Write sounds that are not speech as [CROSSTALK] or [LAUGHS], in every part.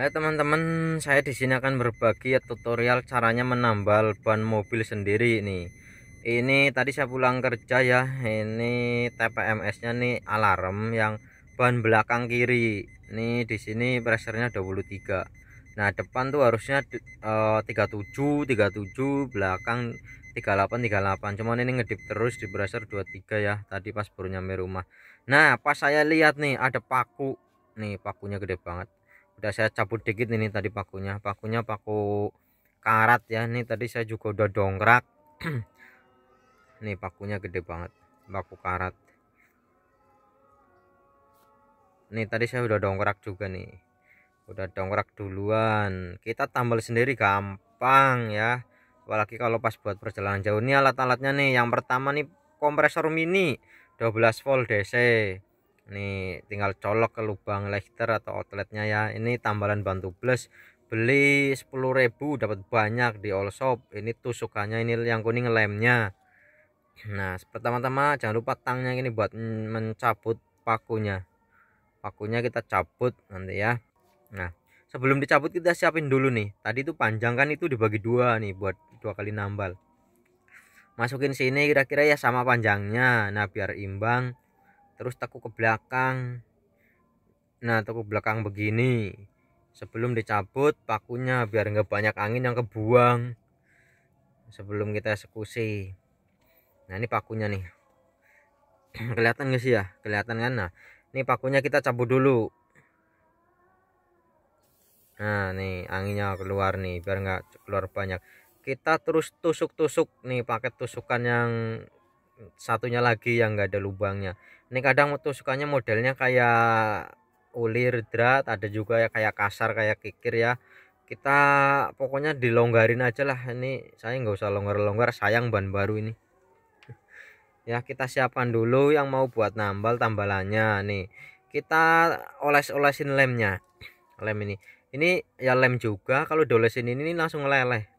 Hai teman-teman, saya di sini akan berbagi tutorial caranya menambal ban mobil sendiri ini. Ini tadi saya pulang kerja ya. Ini TPMS-nya nih alarm yang ban belakang kiri. Nih di sini pressernya 23. Nah, depan tuh harusnya uh, 37, 37, belakang 38, 38. Cuman ini ngedip terus di pressure 23 ya. Tadi pas baru nyampe rumah. Nah, pas saya lihat nih ada paku. Nih, pakunya gede banget udah saya cabut dikit ini tadi pakunya pakunya paku karat ya ini tadi saya juga udah dongkrak ini [CLEARS THROAT] pakunya gede banget paku karat nih tadi saya udah dongkrak juga nih udah dongkrak duluan kita tambal sendiri gampang ya apalagi kalau pas buat perjalanan jauh ini alat-alatnya nih yang pertama nih kompresor mini 12 volt DC ini tinggal colok ke lubang lighter atau outletnya ya ini tambalan bantu plus beli 10.000 dapat banyak di all shop ini tusukannya ini yang kuning lemnya nah pertama-tama jangan lupa tangnya ini buat mencabut pakunya pakunya kita cabut nanti ya nah sebelum dicabut kita siapin dulu nih tadi itu panjang kan itu dibagi dua nih buat dua kali nambal masukin sini kira-kira ya sama panjangnya nah biar imbang terus tekuk ke belakang nah tekuk belakang begini sebelum dicabut pakunya biar nggak banyak angin yang kebuang sebelum kita eksekusi nah ini pakunya nih [CLEARS THROAT] kelihatan nggak sih ya kelihatan kan nah ini pakunya kita cabut dulu nah nih anginnya keluar nih biar nggak keluar banyak kita terus tusuk-tusuk nih pakai tusukan yang satunya lagi yang enggak ada lubangnya ini kadang tuh sukanya modelnya kayak ulir drat ada juga ya kayak kasar kayak kikir ya kita pokoknya dilonggarin aja lah ini saya nggak usah longgar-longgar sayang ban baru ini [LAUGHS] ya kita siapkan dulu yang mau buat nambal tambalannya nih kita oles-olesin lemnya [CLEARS THROAT] lem ini ini ya lem juga kalau dolesin ini, ini langsung leleh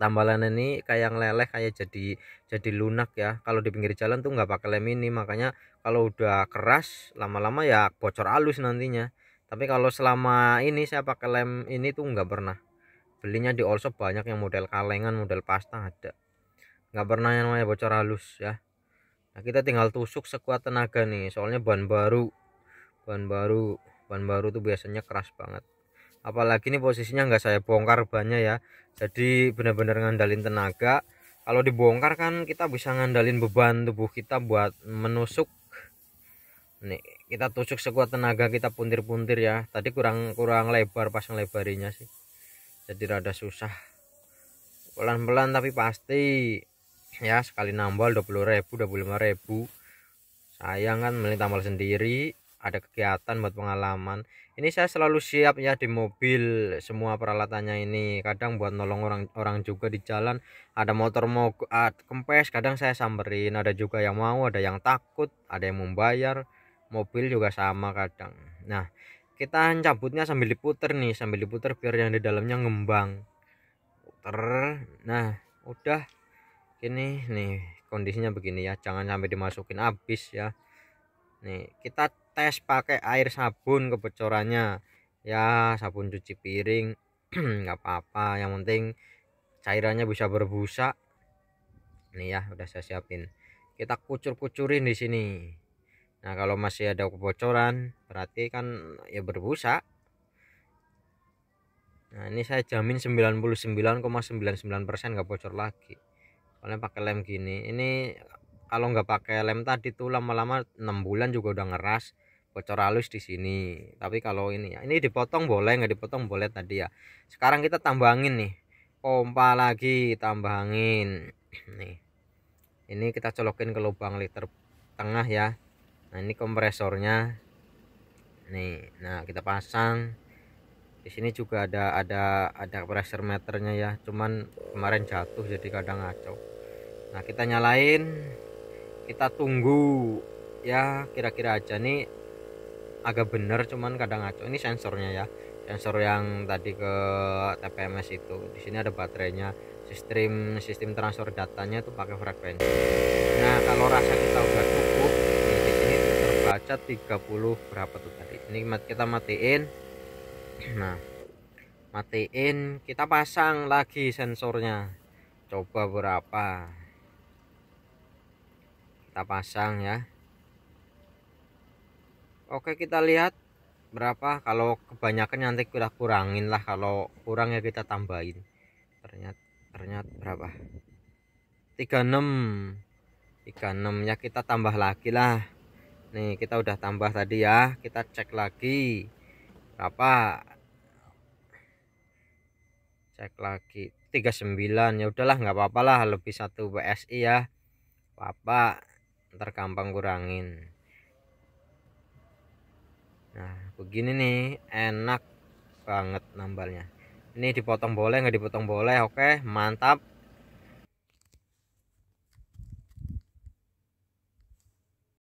tambalan ini kayak leleh kayak jadi jadi lunak ya kalau di pinggir jalan tuh nggak pakai lem ini makanya kalau udah keras lama-lama ya bocor halus nantinya tapi kalau selama ini saya pakai lem ini tuh nggak pernah belinya di all banyak yang model kalengan model pasta ada nggak pernah yang namanya bocor halus ya nah kita tinggal tusuk sekuat tenaga nih soalnya ban baru ban baru ban baru tuh biasanya keras banget apalagi ini posisinya nggak saya bongkar bannya ya jadi benar-benar ngandalin tenaga kalau dibongkar kan kita bisa ngandalin beban tubuh kita buat menusuk nih kita tusuk sekuat tenaga kita puntir-puntir ya tadi kurang kurang lebar pasang lebarinya sih jadi rada susah pelan-pelan tapi pasti ya sekali nambal 20 ribu 25 ribu sayang kan melintamal tambal sendiri ada kegiatan buat pengalaman ini saya selalu siap ya di mobil semua peralatannya ini kadang buat nolong orang orang juga di jalan ada motor mau ah, kempes kadang saya samperin ada juga yang mau ada yang takut ada yang membayar mobil juga sama kadang nah kita cabutnya sambil diputer nih sambil diputer biar yang di dalamnya ngembang puter nah udah ini nih kondisinya begini ya jangan sampai dimasukin habis ya nih kita tes pakai air sabun kebocorannya ya sabun cuci piring [CLEARS THROAT] nggak apa-apa yang penting cairannya bisa berbusa ini ya udah saya siapin kita kucur-kucurin di sini nah kalau masih ada kebocoran berarti kan ya berbusa nah ini saya jamin 99,99% persen nggak bocor lagi soalnya pakai lem gini ini kalau nggak pakai lem tadi tuh lama-lama 6 bulan juga udah ngeras bocor halus di sini tapi kalau ini ya ini dipotong boleh nggak dipotong boleh tadi ya sekarang kita tambangin nih pompa lagi tambangin nih ini kita colokin ke lubang liter tengah ya nah ini kompresornya nih nah kita pasang di sini juga ada ada ada pressure meternya ya cuman kemarin jatuh jadi kadang ngaco nah kita nyalain kita tunggu ya kira-kira aja nih agak bener cuman kadang ngaco ini sensornya ya sensor yang tadi ke TPMS itu di sini ada baterainya sistem sistem transfer datanya itu pakai frekuensi nah kalau rasa kita udah cukup di sini terbaca 30 berapa tuh tadi ini kita matiin [CLEARS THROAT] nah matiin kita pasang lagi sensornya coba berapa kita pasang ya Oke kita lihat berapa kalau kebanyakan nanti kita kurangin lah kalau kurang ya kita tambahin ternyata ternyata berapa 36 36 ya kita tambah lagi lah nih kita udah tambah tadi ya kita cek lagi berapa cek lagi 39 ya udahlah nggak apa-apa lah lebih satu PSI ya apa ntar gampang kurangin nah begini nih enak banget nambalnya ini dipotong boleh nggak dipotong boleh oke mantap